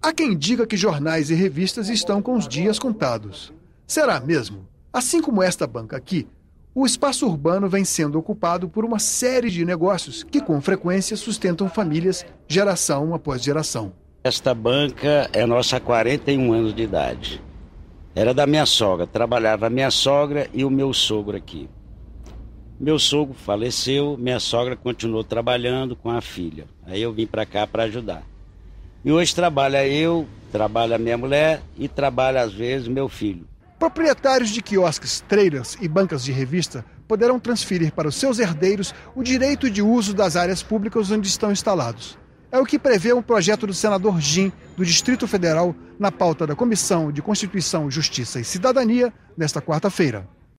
Há quem diga que jornais e revistas estão com os dias contados. Será mesmo? Assim como esta banca aqui, o espaço urbano vem sendo ocupado por uma série de negócios que, com frequência, sustentam famílias geração após geração. Esta banca é nossa há 41 anos de idade. Era da minha sogra, trabalhava a minha sogra e o meu sogro aqui. Meu sogro faleceu, minha sogra continuou trabalhando com a filha. Aí eu vim para cá para ajudar. E hoje trabalha eu, trabalha minha mulher e trabalha às vezes meu filho. Proprietários de quiosques, trailers e bancas de revista poderão transferir para os seus herdeiros o direito de uso das áreas públicas onde estão instalados. É o que prevê um projeto do senador Jim, do Distrito Federal, na pauta da Comissão de Constituição, Justiça e Cidadania, nesta quarta-feira.